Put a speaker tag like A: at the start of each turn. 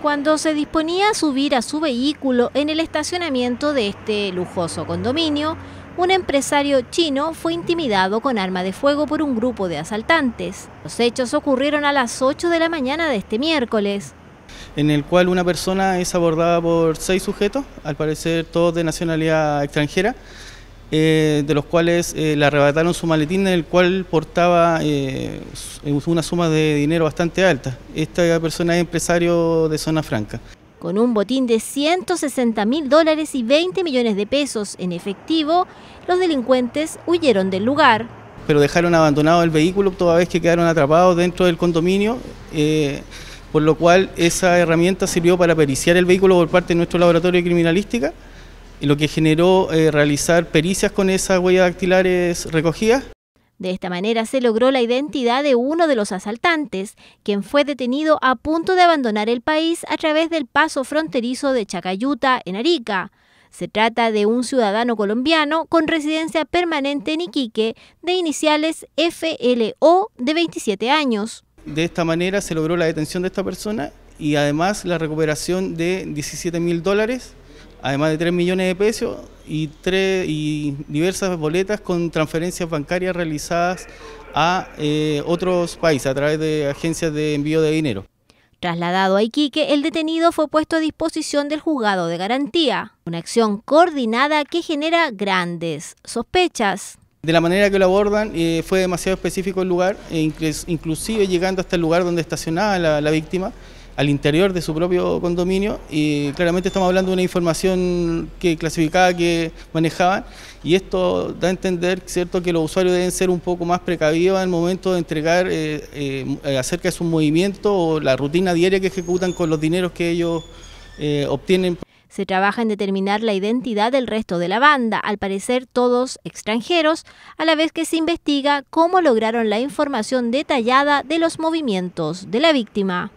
A: cuando se disponía a subir a su vehículo en el estacionamiento de este lujoso condominio, un empresario chino fue intimidado con arma de fuego por un grupo de asaltantes. Los hechos ocurrieron a las 8 de la mañana de este miércoles.
B: En el cual una persona es abordada por seis sujetos, al parecer todos de nacionalidad extranjera, eh, de los cuales eh, le arrebataron su maletín en el cual portaba eh, una suma de dinero bastante alta. Esta persona es empresario de Zona Franca.
A: Con un botín de 160 mil dólares y 20 millones de pesos en efectivo, los delincuentes huyeron del lugar.
B: Pero dejaron abandonado el vehículo toda vez que quedaron atrapados dentro del condominio por lo cual esa herramienta sirvió para periciar el vehículo por parte de nuestro laboratorio de criminalística y lo que generó eh, realizar pericias con esas huellas dactilares recogidas.
A: De esta manera se logró la identidad de uno de los asaltantes, quien fue detenido a punto de abandonar el país a través del paso fronterizo de Chacayuta, en Arica. Se trata de un ciudadano colombiano con residencia permanente en Iquique, de iniciales FLO, de 27 años.
B: De esta manera se logró la detención de esta persona y además la recuperación de 17 mil dólares además de 3 millones de pesos y, tres, y diversas boletas con transferencias bancarias realizadas a eh, otros países a través de agencias de envío de dinero.
A: Trasladado a Iquique, el detenido fue puesto a disposición del juzgado de garantía, una acción coordinada que genera grandes sospechas.
B: De la manera que lo abordan eh, fue demasiado específico el lugar, e inclusive llegando hasta el lugar donde estacionaba la, la víctima, al interior de su propio condominio y claramente estamos hablando de una información que clasificada que manejaban y esto da a entender cierto que los usuarios deben ser un poco más precavidos al momento de entregar eh, eh, acerca de su movimiento o la rutina diaria que ejecutan con los dineros que ellos eh, obtienen.
A: Se trabaja en determinar la identidad del resto de la banda, al parecer todos extranjeros, a la vez que se investiga cómo lograron la información detallada de los movimientos de la víctima.